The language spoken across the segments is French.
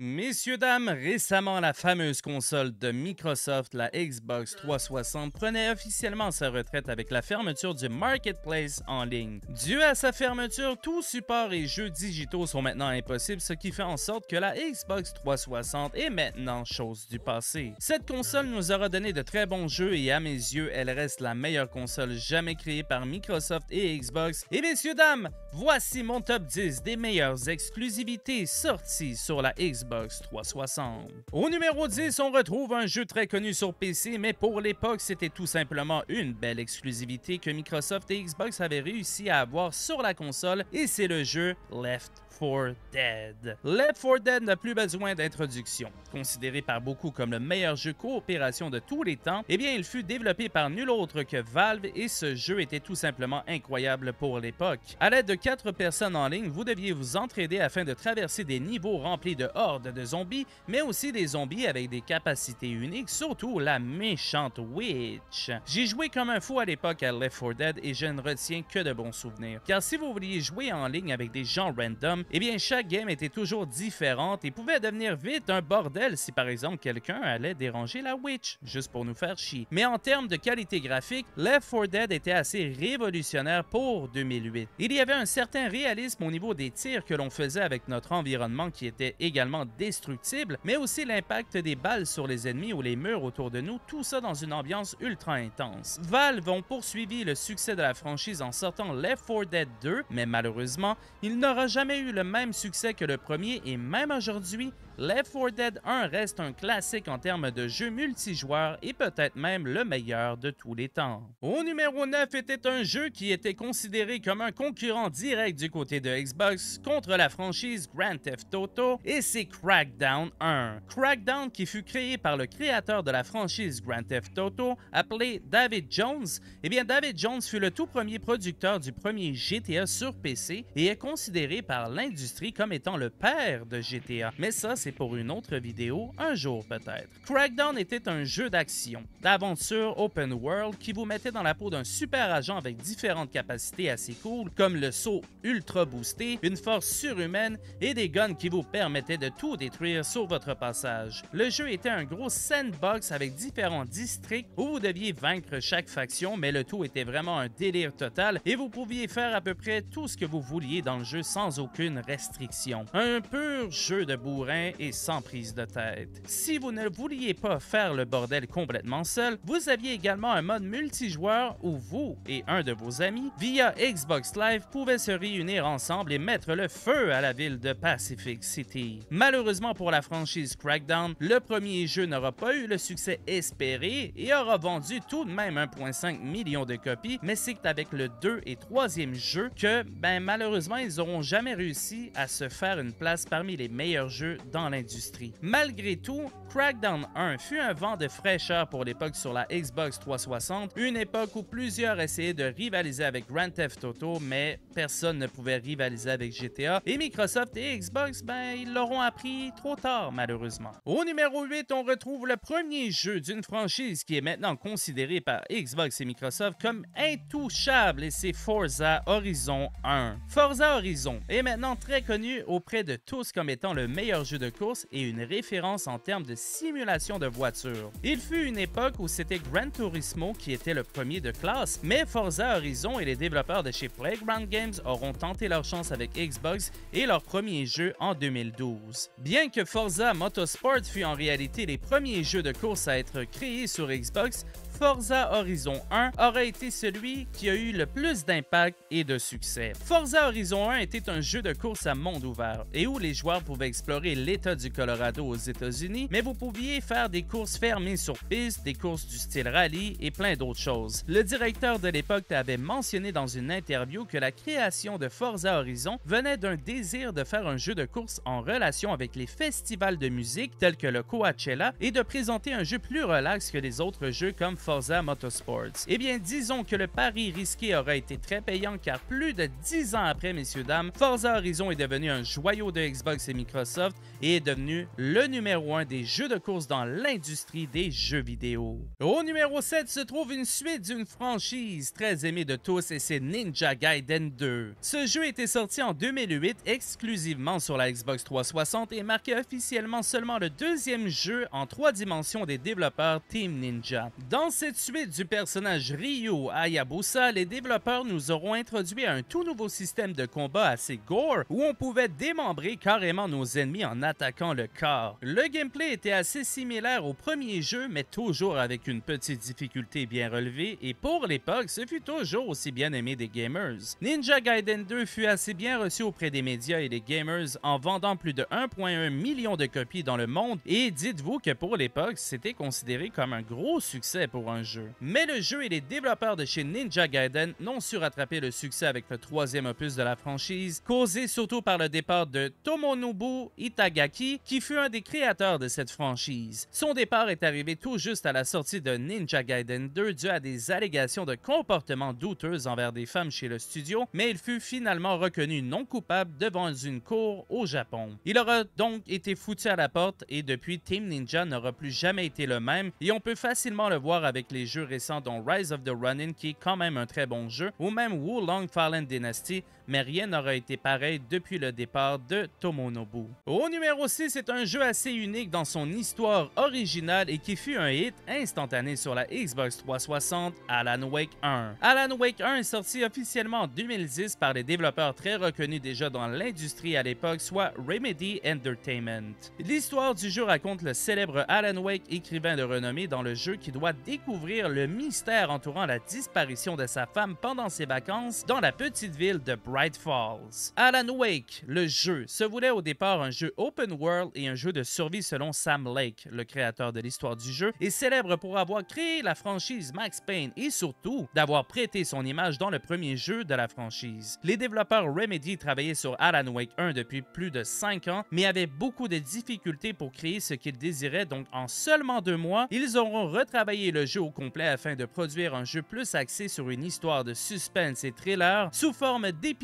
Messieurs, dames, récemment, la fameuse console de Microsoft, la Xbox 360, prenait officiellement sa retraite avec la fermeture du marketplace en ligne. Dû à sa fermeture, tout support et jeux digitaux sont maintenant impossibles, ce qui fait en sorte que la Xbox 360 est maintenant chose du passé. Cette console nous aura donné de très bons jeux et à mes yeux, elle reste la meilleure console jamais créée par Microsoft et Xbox. Et messieurs, dames, voici mon top 10 des meilleures exclusivités sorties sur la Xbox Xbox 360. Au numéro 10, on retrouve un jeu très connu sur PC, mais pour l'époque, c'était tout simplement une belle exclusivité que Microsoft et Xbox avaient réussi à avoir sur la console, et c'est le jeu Left 4 Dead. Left 4 Dead n'a plus besoin d'introduction. Considéré par beaucoup comme le meilleur jeu coopération de tous les temps, eh bien il fut développé par nul autre que Valve et ce jeu était tout simplement incroyable pour l'époque. À l'aide de quatre personnes en ligne, vous deviez vous entraider afin de traverser des niveaux remplis de hordes de zombies, mais aussi des zombies avec des capacités uniques, surtout la méchante Witch. J'ai joué comme un fou à l'époque à Left 4 Dead et je ne retiens que de bons souvenirs. Car si vous vouliez jouer en ligne avec des gens random, Mhm. eh bien, chaque game était toujours différente et pouvait devenir vite un bordel si par exemple quelqu'un allait déranger la Witch, juste pour nous faire chier. Mais en termes de qualité graphique, Left 4 Dead était assez révolutionnaire pour 2008. Il y avait un certain réalisme au niveau des tirs que l'on faisait avec notre environnement qui était également destructible, mais aussi l'impact des balles sur les ennemis ou les murs autour de nous, tout ça dans une ambiance ultra intense. Valve ont poursuivi le succès de la franchise en sortant Left 4 Dead 2, mais malheureusement, il n'aura jamais eu le même succès que le premier et même aujourd'hui, Left 4 Dead 1 reste un classique en termes de jeu multijoueur et peut-être même le meilleur de tous les temps. Au numéro 9 était un jeu qui était considéré comme un concurrent direct du côté de Xbox contre la franchise Grand Theft Auto et c'est Crackdown 1. Crackdown qui fut créé par le créateur de la franchise Grand Theft Auto appelé David Jones. Eh bien David Jones fut le tout premier producteur du premier GTA sur PC et est considéré par l'industrie comme étant le père de GTA. Mais ça c'est pour une autre vidéo un jour peut-être. Crackdown était un jeu d'action, d'aventure open world qui vous mettait dans la peau d'un super agent avec différentes capacités assez cool comme le saut ultra boosté, une force surhumaine et des guns qui vous permettaient de tout détruire sur votre passage. Le jeu était un gros sandbox avec différents districts où vous deviez vaincre chaque faction mais le tout était vraiment un délire total et vous pouviez faire à peu près tout ce que vous vouliez dans le jeu sans aucune restriction. Un pur jeu de bourrin et sans prise de tête. Si vous ne vouliez pas faire le bordel complètement seul, vous aviez également un mode multijoueur où vous et un de vos amis, via Xbox Live, pouvaient se réunir ensemble et mettre le feu à la ville de Pacific City. Malheureusement pour la franchise Crackdown, le premier jeu n'aura pas eu le succès espéré et aura vendu tout de même 1,5 million de copies, mais c'est avec le 2 et troisième jeu que, ben, malheureusement, ils n'auront jamais réussi à se faire une place parmi les meilleurs jeux dans l'industrie. Malgré tout, Crackdown 1 fut un vent de fraîcheur pour l'époque sur la Xbox 360, une époque où plusieurs essayaient de rivaliser avec Grand Theft Auto, mais personne ne pouvait rivaliser avec GTA, et Microsoft et Xbox, ben, ils l'auront appris trop tard, malheureusement. Au numéro 8, on retrouve le premier jeu d'une franchise qui est maintenant considérée par Xbox et Microsoft comme intouchable, et c'est Forza Horizon 1. Forza Horizon est maintenant très connu auprès de tous comme étant le meilleur jeu de course et une référence en termes de simulation de voiture. Il fut une époque où c'était Gran Turismo qui était le premier de classe, mais Forza Horizon et les développeurs de chez Playground Games auront tenté leur chance avec Xbox et leur premier jeu en 2012. Bien que Forza Motorsport fût en réalité les premiers jeux de course à être créés sur Xbox, Forza Horizon 1 aurait été celui qui a eu le plus d'impact et de succès. Forza Horizon 1 était un jeu de course à monde ouvert et où les joueurs pouvaient explorer l'État du Colorado aux États-Unis, mais vous pouviez faire des courses fermées sur piste, des courses du style rallye et plein d'autres choses. Le directeur de l'époque avait mentionné dans une interview que la création de Forza Horizon venait d'un désir de faire un jeu de course en relation avec les festivals de musique tels que le Coachella et de présenter un jeu plus relax que les autres jeux comme Forza Motorsports. Eh bien, disons que le pari risqué aurait été très payant car plus de dix ans après, messieurs, dames, Forza Horizon est devenu un joyau de Xbox et Microsoft et est devenu le numéro un des jeux de course dans l'industrie des jeux vidéo. Au numéro 7 se trouve une suite d'une franchise très aimée de tous et c'est Ninja Gaiden 2. Ce jeu était sorti en 2008 exclusivement sur la Xbox 360 et marquait officiellement seulement le deuxième jeu en trois dimensions des développeurs Team Ninja cette suite du personnage Ryu Yabusa, les développeurs nous auront introduit un tout nouveau système de combat assez gore où on pouvait démembrer carrément nos ennemis en attaquant le corps. Le gameplay était assez similaire au premier jeu, mais toujours avec une petite difficulté bien relevée, et pour l'époque, ce fut toujours aussi bien aimé des gamers. Ninja Gaiden 2 fut assez bien reçu auprès des médias et des gamers en vendant plus de 1,1 million de copies dans le monde, et dites-vous que pour l'époque, c'était considéré comme un gros succès pour un jeu. Mais le jeu et les développeurs de chez Ninja Gaiden n'ont su rattraper le succès avec le troisième opus de la franchise, causé surtout par le départ de Tomonobu Itagaki, qui fut un des créateurs de cette franchise. Son départ est arrivé tout juste à la sortie de Ninja Gaiden 2 dû à des allégations de comportements douteux envers des femmes chez le studio, mais il fut finalement reconnu non coupable devant une cour au Japon. Il aura donc été foutu à la porte et depuis Team Ninja n'aura plus jamais été le même et on peut facilement le voir avec avec les jeux récents dont Rise of the running qui est quand même un très bon jeu, ou même Long Fallen Dynasty, mais rien n'aura été pareil depuis le départ de Tomonobu. Au numéro 6, c'est un jeu assez unique dans son histoire originale et qui fut un hit instantané sur la Xbox 360, Alan Wake 1. Alan Wake 1 est sorti officiellement en 2010 par les développeurs très reconnus déjà dans l'industrie à l'époque, soit Remedy Entertainment. L'histoire du jeu raconte le célèbre Alan Wake, écrivain de renommée dans le jeu, qui doit découvrir le mystère entourant la disparition de sa femme pendant ses vacances dans la petite ville de Brooklyn. Falls. Alan Wake, le jeu, se voulait au départ un jeu open world et un jeu de survie selon Sam Lake, le créateur de l'histoire du jeu, et célèbre pour avoir créé la franchise Max Payne et surtout d'avoir prêté son image dans le premier jeu de la franchise. Les développeurs Remedy travaillaient sur Alan Wake 1 depuis plus de 5 ans, mais avaient beaucoup de difficultés pour créer ce qu'ils désiraient, donc en seulement deux mois, ils auront retravaillé le jeu au complet afin de produire un jeu plus axé sur une histoire de suspense et thriller sous forme d'épisodes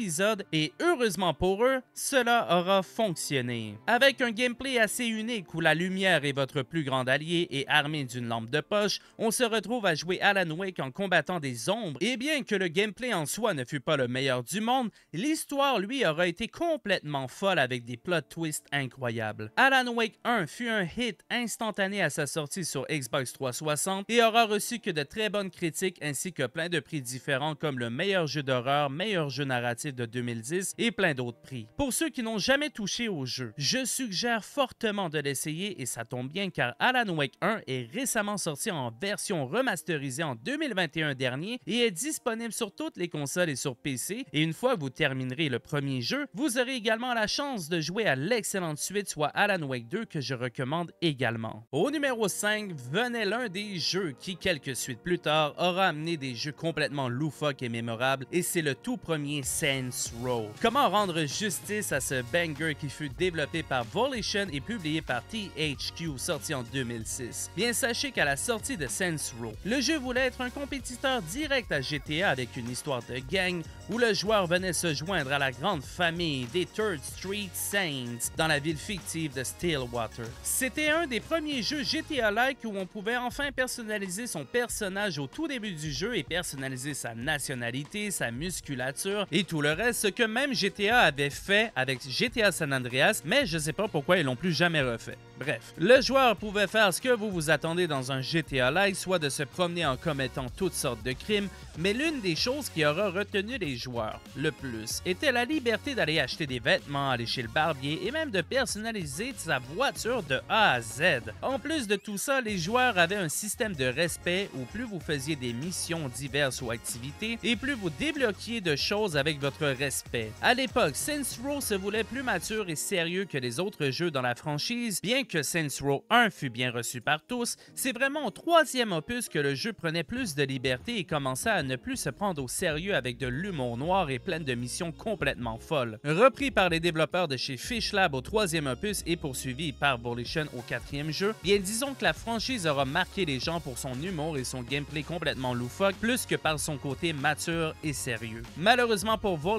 et heureusement pour eux, cela aura fonctionné. Avec un gameplay assez unique où la lumière est votre plus grand allié et armé d'une lampe de poche, on se retrouve à jouer Alan Wake en combattant des ombres et bien que le gameplay en soi ne fût pas le meilleur du monde, l'histoire lui aura été complètement folle avec des plot twists incroyables. Alan Wake 1 fut un hit instantané à sa sortie sur Xbox 360 et aura reçu que de très bonnes critiques ainsi que plein de prix différents comme le meilleur jeu d'horreur, meilleur jeu narratif de 2010 et plein d'autres prix. Pour ceux qui n'ont jamais touché au jeu, je suggère fortement de l'essayer et ça tombe bien car Alan Wake 1 est récemment sorti en version remasterisée en 2021 dernier et est disponible sur toutes les consoles et sur PC et une fois que vous terminerez le premier jeu, vous aurez également la chance de jouer à l'excellente suite soit Alan Wake 2 que je recommande également. Au numéro 5 venait l'un des jeux qui quelques suites plus tard aura amené des jeux complètement loufoques et mémorables et c'est le tout premier scène. Saints Row. Comment rendre justice à ce banger qui fut développé par Volition et publié par THQ sorti en 2006? Bien sachez qu'à la sortie de Saints Row, le jeu voulait être un compétiteur direct à GTA avec une histoire de gang où le joueur venait se joindre à la grande famille des Third Street Saints dans la ville fictive de Stillwater. C'était un des premiers jeux GTA-like où on pouvait enfin personnaliser son personnage au tout début du jeu et personnaliser sa nationalité, sa musculature et tout le reste, ce que même GTA avait fait avec GTA San Andreas, mais je sais pas pourquoi ils l'ont plus jamais refait. Bref, le joueur pouvait faire ce que vous vous attendez dans un gta Live, soit de se promener en commettant toutes sortes de crimes, mais l'une des choses qui aura retenu les joueurs le plus était la liberté d'aller acheter des vêtements, aller chez le barbier et même de personnaliser sa voiture de A à Z. En plus de tout ça, les joueurs avaient un système de respect où plus vous faisiez des missions diverses ou activités et plus vous débloquiez de choses avec votre respect. À l'époque, Saints Row se voulait plus mature et sérieux que les autres jeux dans la franchise, bien que Saints Row 1 fut bien reçu par tous, c'est vraiment au troisième opus que le jeu prenait plus de liberté et commença à ne plus se prendre au sérieux avec de l'humour noir et pleine de missions complètement folles. Repris par les développeurs de chez Fish Lab au troisième opus et poursuivi par Volition au quatrième jeu, bien disons que la franchise aura marqué les gens pour son humour et son gameplay complètement loufoque, plus que par son côté mature et sérieux. Malheureusement pour vous,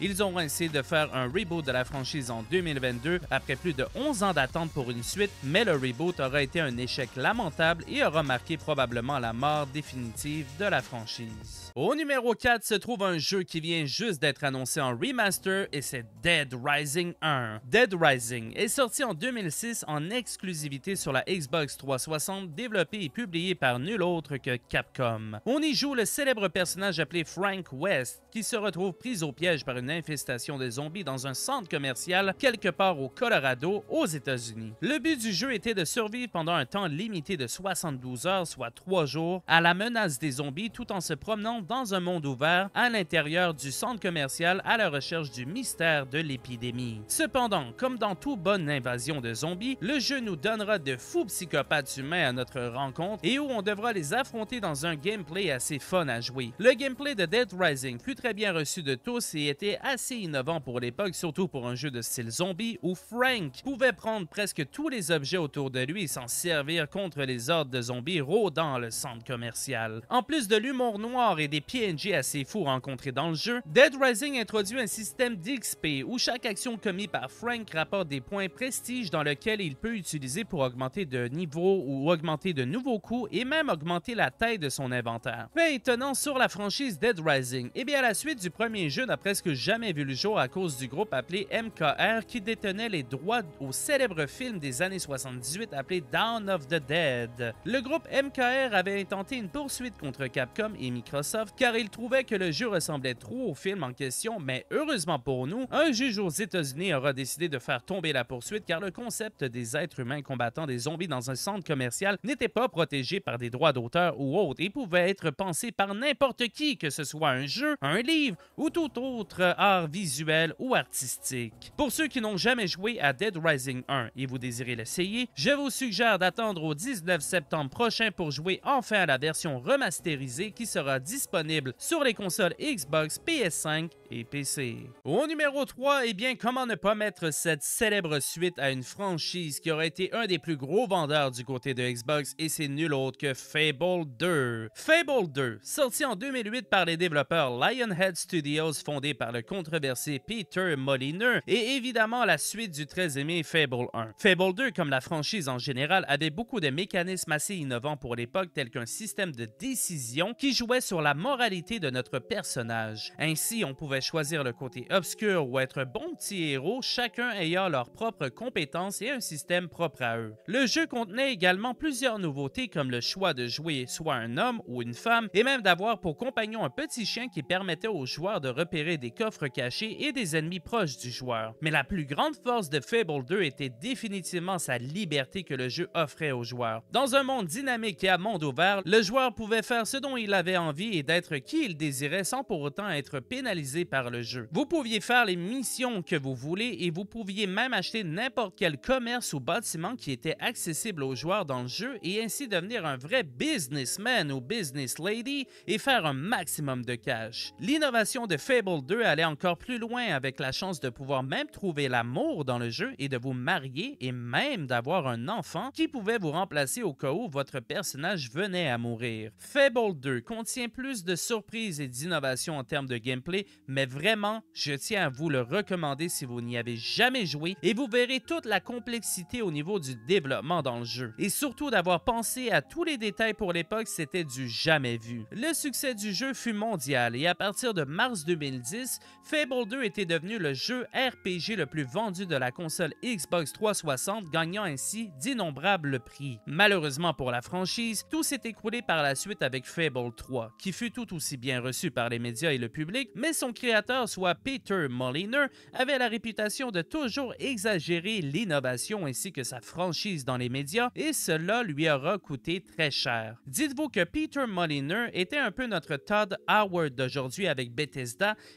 ils auront essayé de faire un reboot de la franchise en 2022 après plus de 11 ans d'attente pour une suite, mais le reboot aura été un échec lamentable et aura marqué probablement la mort définitive de la franchise. Au numéro 4 se trouve un jeu qui vient juste d'être annoncé en remaster et c'est Dead Rising 1. Dead Rising est sorti en 2006 en exclusivité sur la Xbox 360, développé et publié par nul autre que Capcom. On y joue le célèbre personnage appelé Frank West qui se retrouve prise au piège par une infestation de zombies dans un centre commercial quelque part au Colorado, aux États-Unis. Le but du jeu était de survivre pendant un temps limité de 72 heures, soit 3 jours, à la menace des zombies tout en se promenant dans un monde ouvert à l'intérieur du centre commercial à la recherche du mystère de l'épidémie. Cependant, comme dans toute bonne invasion de zombies, le jeu nous donnera de fous psychopathes humains à notre rencontre et où on devra les affronter dans un gameplay assez fun à jouer. Le gameplay de Dead Rising fut très bien reçu de tous et était assez innovant pour l'époque, surtout pour un jeu de style zombie où Frank pouvait prendre presque tous les objets autour de lui et s'en servir contre les ordres de zombies rôdant le centre commercial. En plus de l'humour noir et des PNJ assez fous rencontrés dans le jeu, Dead Rising introduit un système d'XP où chaque action commise par Frank rapporte des points prestige dans lequel il peut utiliser pour augmenter de niveau ou augmenter de nouveaux coûts et même augmenter la taille de son inventaire. Fait étonnant sur la franchise Dead Rising, et eh bien à la suite du premier jeu n'a presque jamais vu le jour à cause du groupe appelé MKR qui détenait les droits au célèbre film des années 78 appelé Down of the Dead. Le groupe MKR avait intenté une poursuite contre Capcom et Microsoft car ils trouvaient que le jeu ressemblait trop au film en question, mais heureusement pour nous, un juge aux États-Unis aura décidé de faire tomber la poursuite car le concept des êtres humains combattant des zombies dans un centre commercial n'était pas protégé par des droits d'auteur ou autres et pouvait être pensé par n'importe qui, que ce soit un jeu, un livre ou tout autre art visuel ou artistique. Pour ceux qui n'ont jamais joué à Dead Rising 1 et vous désirez l'essayer, je vous suggère d'attendre au 19 septembre prochain pour jouer enfin à la version remasterisée qui sera disponible sur les consoles Xbox, PS5 et PC. Au numéro 3, et eh bien, comment ne pas mettre cette célèbre suite à une franchise qui aurait été un des plus gros vendeurs du côté de Xbox et c'est nul autre que Fable 2. Fable 2, sorti en 2008 par les développeurs Lionhead Studios fondé fondée par le controversé Peter Molyneux et évidemment la suite du très aimé Fable 1. Fable 2, comme la franchise en général, avait beaucoup de mécanismes assez innovants pour l'époque tels qu'un système de décision qui jouait sur la moralité de notre personnage. Ainsi, on pouvait choisir le côté obscur ou être bon petit héros, chacun ayant leurs propres compétences et un système propre à eux. Le jeu contenait également plusieurs nouveautés comme le choix de jouer soit un homme ou une femme et même d'avoir pour compagnon un petit chien qui permettait aux joueurs de repérer des coffres cachés et des ennemis proches du joueur. Mais la plus grande force de Fable 2 était définitivement sa liberté que le jeu offrait aux joueurs. Dans un monde dynamique et à monde ouvert, le joueur pouvait faire ce dont il avait envie et d'être qui il désirait sans pour autant être pénalisé par le jeu. Vous pouviez faire les missions que vous voulez et vous pouviez même acheter n'importe quel commerce ou bâtiment qui était accessible aux joueurs dans le jeu et ainsi devenir un vrai businessman ou business lady et faire un maximum de cash. L'innovation de Fable 2 allait encore plus loin avec la chance de pouvoir même trouver l'amour dans le jeu et de vous marier et même d'avoir un enfant qui pouvait vous remplacer au cas où votre personnage venait à mourir. Fable 2 contient plus de surprises et d'innovations en termes de gameplay, mais vraiment, je tiens à vous le recommander si vous n'y avez jamais joué et vous verrez toute la complexité au niveau du développement dans le jeu. Et surtout d'avoir pensé à tous les détails pour l'époque, c'était du jamais vu. Le succès du jeu fut mondial et à partir de mars 2010, Fable 2 était devenu le jeu RPG le plus vendu de la console Xbox 360, gagnant ainsi d'innombrables prix. Malheureusement pour la franchise, tout s'est écroulé par la suite avec Fable 3, qui fut tout aussi bien reçu par les médias et le public, mais son créateur, soit Peter Molyneux, avait la réputation de toujours exagérer l'innovation ainsi que sa franchise dans les médias, et cela lui aura coûté très cher. Dites-vous que Peter Molyneux était un peu notre Todd Howard d'aujourd'hui avec Bethesda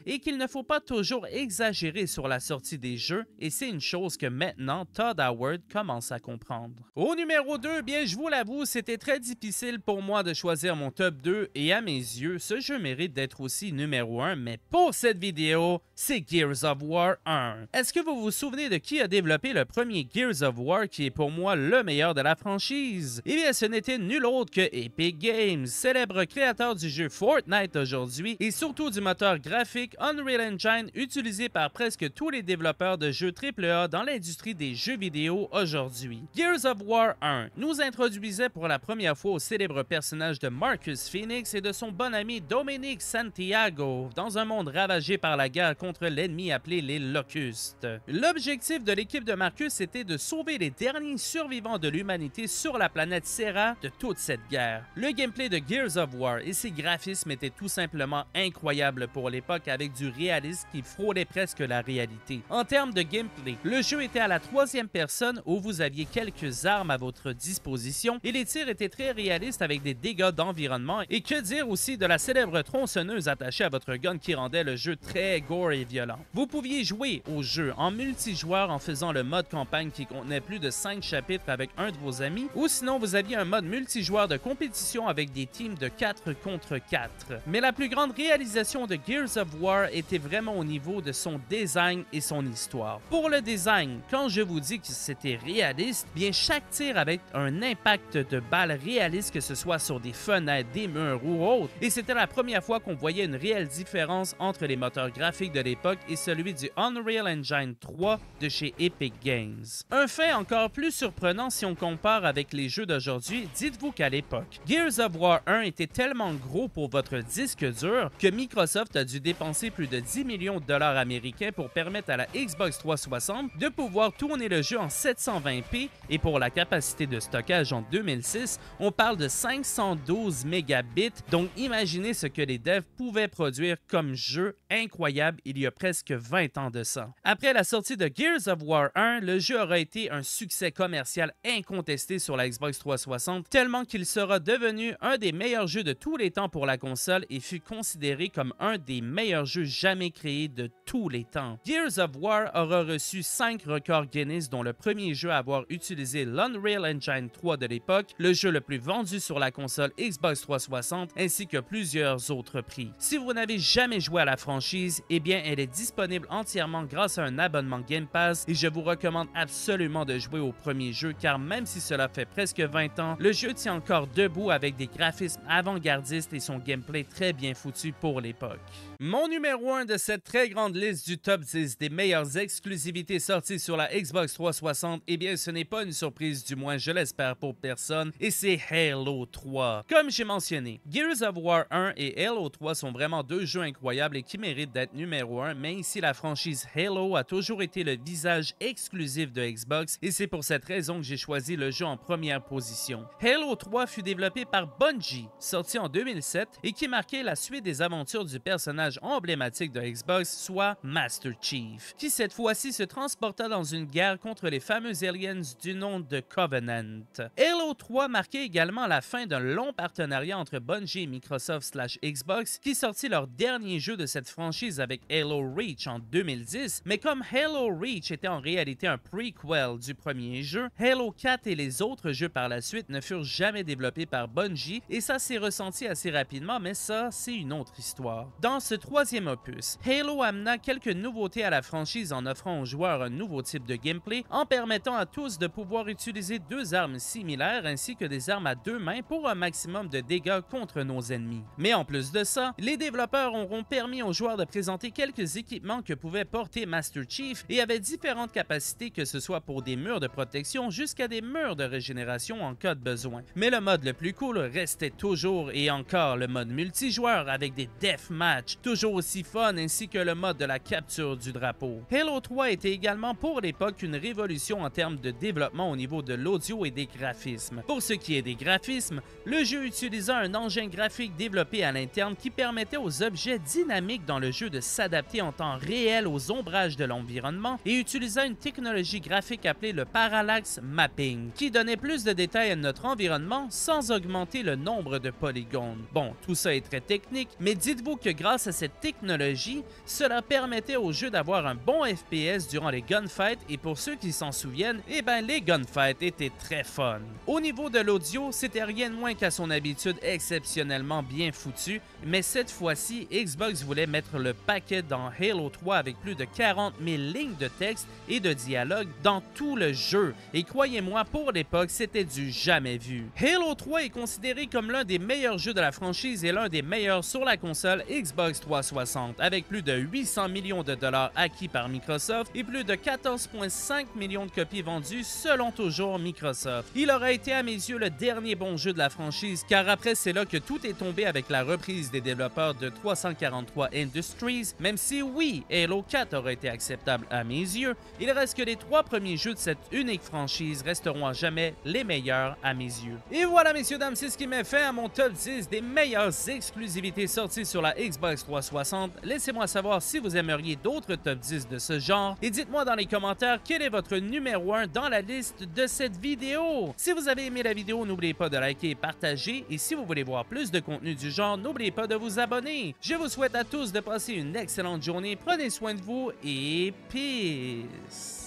et qu'il ne faut pas toujours exagérer sur la sortie des jeux, et c'est une chose que maintenant Todd Howard commence à comprendre. Au numéro 2, bien je vous l'avoue, c'était très difficile pour moi de choisir mon top 2 et à mes yeux, ce jeu mérite d'être aussi numéro 1, mais pour cette vidéo, c'est Gears of War 1. Est-ce que vous vous souvenez de qui a développé le premier Gears of War qui est pour moi le meilleur de la franchise? Eh bien, ce n'était nul autre que Epic Games, célèbre créateur du jeu Fortnite aujourd'hui et surtout du moteur graphique Unreal Engine utilisé par presque tous les développeurs de jeux AAA dans l'industrie des jeux vidéo aujourd'hui. Gears of War 1 nous introduisait pour la première fois au célèbre personnage de Marcus Phoenix et de son bon ami Dominic Santiago dans un monde ravagé par la guerre contre l'ennemi appelé les Locustes. L'objectif de l'équipe de Marcus était de sauver les derniers survivants de l'humanité sur la planète Serra de toute cette guerre. Le gameplay de Gears of War et ses graphismes étaient tout simplement incroyables pour les l'époque avec du réalisme qui frôlait presque la réalité. En termes de gameplay, le jeu était à la troisième personne où vous aviez quelques armes à votre disposition et les tirs étaient très réalistes avec des dégâts d'environnement et que dire aussi de la célèbre tronçonneuse attachée à votre gun qui rendait le jeu très gore et violent. Vous pouviez jouer au jeu en multijoueur en faisant le mode campagne qui contenait plus de 5 chapitres avec un de vos amis ou sinon vous aviez un mode multijoueur de compétition avec des teams de 4 contre 4. Mais la plus grande réalisation de Gear Gears of War était vraiment au niveau de son design et son histoire. Pour le design, quand je vous dis que c'était réaliste, bien chaque tir avait un impact de balle réaliste, que ce soit sur des fenêtres, des murs ou autres. et c'était la première fois qu'on voyait une réelle différence entre les moteurs graphiques de l'époque et celui du Unreal Engine 3 de chez Epic Games. Un fait encore plus surprenant si on compare avec les jeux d'aujourd'hui, dites-vous qu'à l'époque, Gears of War 1 était tellement gros pour votre disque dur que Microsoft a dû dû dépenser plus de 10 millions de dollars américains pour permettre à la Xbox 360 de pouvoir tourner le jeu en 720p et pour la capacité de stockage en 2006, on parle de 512 mégabits. Donc imaginez ce que les devs pouvaient produire comme jeu incroyable il y a presque 20 ans de ça. Après la sortie de Gears of War 1, le jeu aura été un succès commercial incontesté sur la Xbox 360 tellement qu'il sera devenu un des meilleurs jeux de tous les temps pour la console et fut considéré comme un des meilleur jeu jamais créé de tous les temps. Gears of War aura reçu 5 records Guinness, dont le premier jeu à avoir utilisé l'Unreal Engine 3 de l'époque, le jeu le plus vendu sur la console Xbox 360, ainsi que plusieurs autres prix. Si vous n'avez jamais joué à la franchise, eh bien elle est disponible entièrement grâce à un abonnement Game Pass et je vous recommande absolument de jouer au premier jeu car même si cela fait presque 20 ans, le jeu tient encore debout avec des graphismes avant-gardistes et son gameplay très bien foutu pour l'époque. Mon numéro 1 de cette très grande liste du top 10 des meilleures exclusivités sorties sur la Xbox 360, eh bien ce n'est pas une surprise du moins, je l'espère pour personne, et c'est Halo 3. Comme j'ai mentionné, Gears of War 1 et Halo 3 sont vraiment deux jeux incroyables et qui méritent d'être numéro 1, mais ici la franchise Halo a toujours été le visage exclusif de Xbox et c'est pour cette raison que j'ai choisi le jeu en première position. Halo 3 fut développé par Bungie, sorti en 2007 et qui marquait la suite des aventures du personnage emblématique de Xbox, soit Master Chief, qui cette fois-ci se transporta dans une guerre contre les fameux aliens du nom de Covenant. Halo 3 marquait également la fin d'un long partenariat entre Bungie et Microsoft slash Xbox, qui sortit leur dernier jeu de cette franchise avec Halo Reach en 2010, mais comme Halo Reach était en réalité un prequel du premier jeu, Halo 4 et les autres jeux par la suite ne furent jamais développés par Bungie, et ça s'est ressenti assez rapidement, mais ça, c'est une autre histoire. Dans ce troisième opus, Halo amena quelques nouveautés à la franchise en offrant aux joueurs un nouveau type de gameplay, en permettant à tous de pouvoir utiliser deux armes similaires ainsi que des armes à deux mains pour un maximum de dégâts contre nos ennemis. Mais en plus de ça, les développeurs auront permis aux joueurs de présenter quelques équipements que pouvait porter Master Chief et avaient différentes capacités que ce soit pour des murs de protection jusqu'à des murs de régénération en cas de besoin. Mais le mode le plus cool restait toujours et encore le mode multijoueur avec des deathmatch toujours aussi fun, ainsi que le mode de la capture du drapeau. Halo 3 était également pour l'époque une révolution en termes de développement au niveau de l'audio et des graphismes. Pour ce qui est des graphismes, le jeu utilisait un engin graphique développé à l'interne qui permettait aux objets dynamiques dans le jeu de s'adapter en temps réel aux ombrages de l'environnement et utilisait une technologie graphique appelée le parallax mapping, qui donnait plus de détails à notre environnement sans augmenter le nombre de polygones. Bon, tout ça est très technique, mais dites-vous que grâce à cette technologie, cela permettait au jeu d'avoir un bon FPS durant les gunfights et pour ceux qui s'en souviennent, eh ben les gunfights étaient très fun. Au niveau de l'audio, c'était rien de moins qu'à son habitude exceptionnellement bien foutu, mais cette fois-ci, Xbox voulait mettre le paquet dans Halo 3 avec plus de 40 000 lignes de texte et de dialogue dans tout le jeu, et croyez-moi, pour l'époque, c'était du jamais vu. Halo 3 est considéré comme l'un des meilleurs jeux de la franchise et l'un des meilleurs sur la console Xbox 360. Avec plus de 800 millions de dollars acquis par Microsoft et plus de 14,5 millions de copies vendues selon toujours Microsoft. Il aurait été à mes yeux le dernier bon jeu de la franchise car après c'est là que tout est tombé avec la reprise des développeurs de 343 Industries, même si oui, Halo 4 aurait été acceptable à mes yeux, il reste que les trois premiers jeux de cette unique franchise resteront à jamais les meilleurs à mes yeux. Et voilà messieurs dames, c'est ce qui m'est fait à mon top 10 des meilleures exclusivités sorties sur la Xbox 360 60 Laissez-moi savoir si vous aimeriez d'autres top 10 de ce genre et dites-moi dans les commentaires quel est votre numéro 1 dans la liste de cette vidéo. Si vous avez aimé la vidéo, n'oubliez pas de liker et partager et si vous voulez voir plus de contenu du genre, n'oubliez pas de vous abonner. Je vous souhaite à tous de passer une excellente journée, prenez soin de vous et peace!